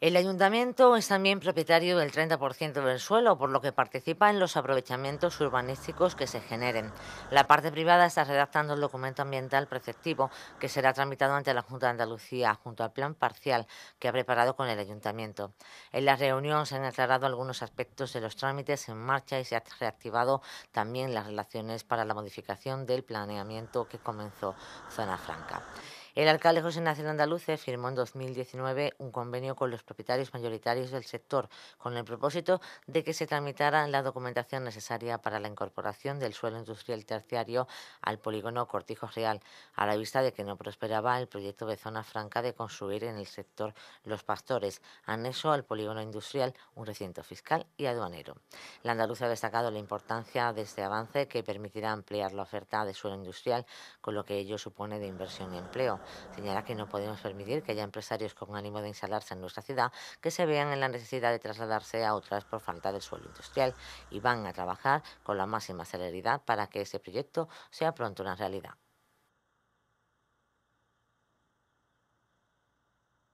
El ayuntamiento es también propietario del 30% del suelo, por lo que participa en los aprovechamientos urbanísticos que se generen. La parte privada está redactando el documento ambiental preceptivo que será tramitado ante la Junta de Andalucía junto al plan parcial que ha preparado con el ayuntamiento. En la reunión se han aclarado algunos aspectos de los trámites en marcha y se ha reactivado también las relaciones para la modificación del planeamiento que comenzó Zona Franca. El alcalde José Nacional Andaluce firmó en 2019 un convenio con los propietarios mayoritarios del sector, con el propósito de que se tramitara la documentación necesaria para la incorporación del suelo industrial terciario al polígono Cortijo Real, a la vista de que no prosperaba el proyecto de zona franca de construir en el sector Los Pastores, anexo al polígono industrial, un recinto fiscal y aduanero. La andaluza ha destacado la importancia de este avance que permitirá ampliar la oferta de suelo industrial, con lo que ello supone de inversión y empleo. Señala que no podemos permitir que haya empresarios con ánimo de instalarse en nuestra ciudad que se vean en la necesidad de trasladarse a otras por falta del suelo industrial y van a trabajar con la máxima celeridad para que ese proyecto sea pronto una realidad.